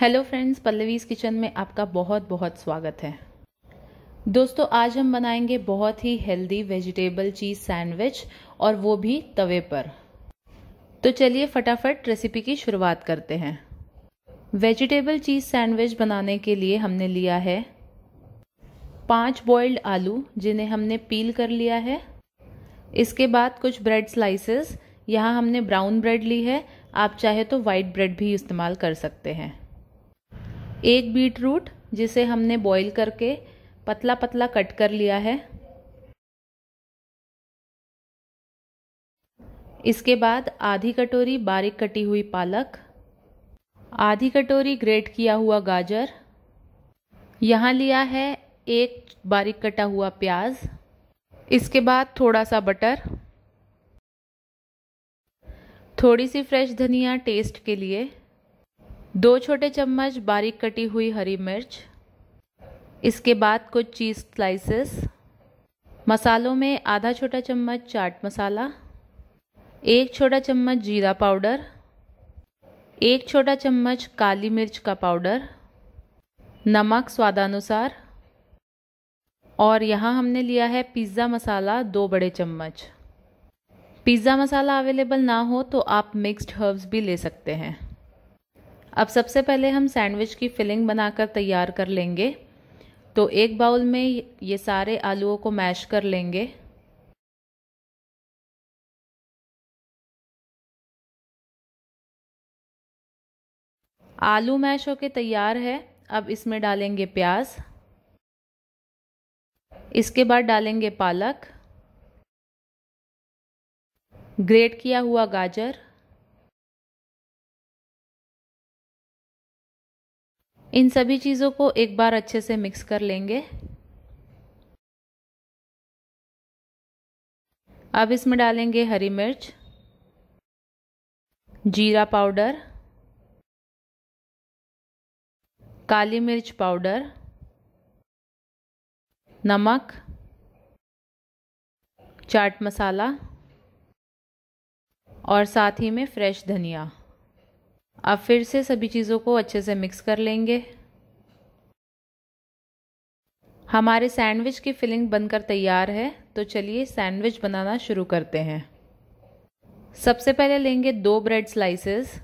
hello friends पल्लवीज़ kitchen में आपका बहुत बहुत स्वागत है दोस्तों आज हम बनाएंगे बहुत ही हेल्दी वेजिटेबल चीज़ सैंडविच और वो भी तवे पर तो चलिए फटाफट रेसिपी की शुरुआत करते हैं वेजिटेबल चीज़ सैंडविच बनाने के लिए हमने लिया है पांच बॉइल्ड आलू जिन्हें हमने पील कर लिया है इसके बाद कुछ ब्रेड स्लाइसेस यहाँ हमने ब्राउन ब्रेड ली है आप चाहे तो वाइट ब्रेड भी इस्तेमाल कर सकते हैं एक बीट रूट जिसे हमने बॉईल करके पतला पतला कट कर लिया है इसके बाद आधी कटोरी बारीक कटी हुई पालक आधी कटोरी ग्रेट किया हुआ गाजर यहाँ लिया है एक बारीक कटा हुआ प्याज इसके बाद थोड़ा सा बटर थोड़ी सी फ्रेश धनिया टेस्ट के लिए दो छोटे चम्मच बारीक कटी हुई हरी मिर्च इसके बाद कुछ चीज़ स्लाइसेस मसालों में आधा छोटा चम्मच चाट मसाला एक छोटा चम्मच जीरा पाउडर एक छोटा चम्मच काली मिर्च का पाउडर नमक स्वादानुसार और यहाँ हमने लिया है पिज़्ज़ा मसाला दो बड़े चम्मच पिज़्ज़ा मसाला अवेलेबल ना हो तो आप मिक्स्ड हर्ब्स भी ले सकते हैं अब सबसे पहले हम सैंडविच की फिलिंग बनाकर तैयार कर लेंगे तो एक बाउल में ये सारे आलूओं को मैश कर लेंगे आलू मैश होके तैयार है अब इसमें डालेंगे प्याज इसके बाद डालेंगे पालक ग्रेट किया हुआ गाजर इन सभी चीज़ों को एक बार अच्छे से मिक्स कर लेंगे अब इसमें डालेंगे हरी मिर्च जीरा पाउडर काली मिर्च पाउडर नमक चाट मसाला और साथ ही में फ्रेश धनिया अब फिर से सभी चीज़ों को अच्छे से मिक्स कर लेंगे हमारे सैंडविच की फिलिंग बनकर तैयार है तो चलिए सैंडविच बनाना शुरू करते हैं सबसे पहले लेंगे दो ब्रेड स्लाइसेस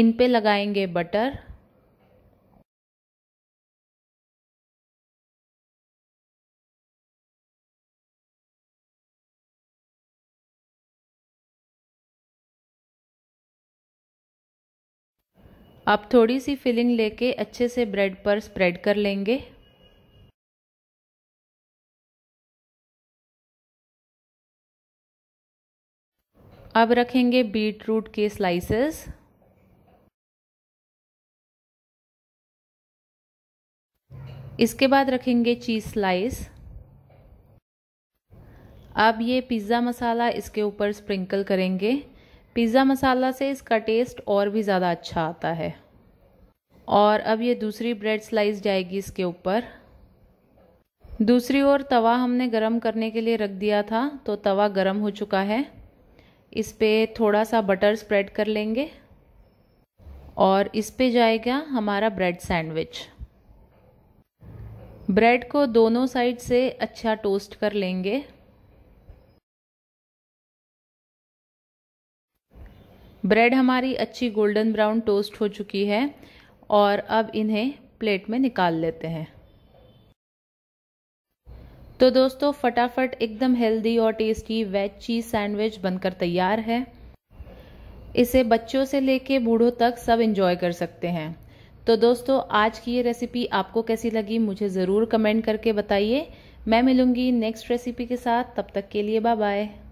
इन पे लगाएंगे बटर अब थोड़ी सी फिलिंग लेके अच्छे से ब्रेड पर स्प्रेड कर लेंगे अब रखेंगे बीट रूट के स्लाइसेस इसके बाद रखेंगे चीज़ स्लाइस अब ये पिज़्ज़ा मसाला इसके ऊपर स्प्रिंकल करेंगे पिज़्ज़ा मसाला से इसका टेस्ट और भी ज़्यादा अच्छा आता है और अब ये दूसरी ब्रेड स्लाइस जाएगी इसके ऊपर दूसरी ओर तवा हमने गरम करने के लिए रख दिया था तो तवा गरम हो चुका है इस पर थोड़ा सा बटर स्प्रेड कर लेंगे और इस पे जाएगा हमारा ब्रेड सैंडविच ब्रेड को दोनों साइड से अच्छा टोस्ट कर लेंगे ब्रेड हमारी अच्छी गोल्डन ब्राउन टोस्ट हो चुकी है और अब इन्हें प्लेट में निकाल लेते हैं तो दोस्तों फटाफट एकदम हेल्दी और टेस्टी वेज चीज़ सैंडविच बनकर तैयार है इसे बच्चों से लेके बूढ़ों तक सब इंजॉय कर सकते हैं तो दोस्तों आज की ये रेसिपी आपको कैसी लगी मुझे ज़रूर कमेंट करके बताइए मैं मिलूंगी नेक्स्ट रेसिपी के साथ तब तक के लिए बाय बाय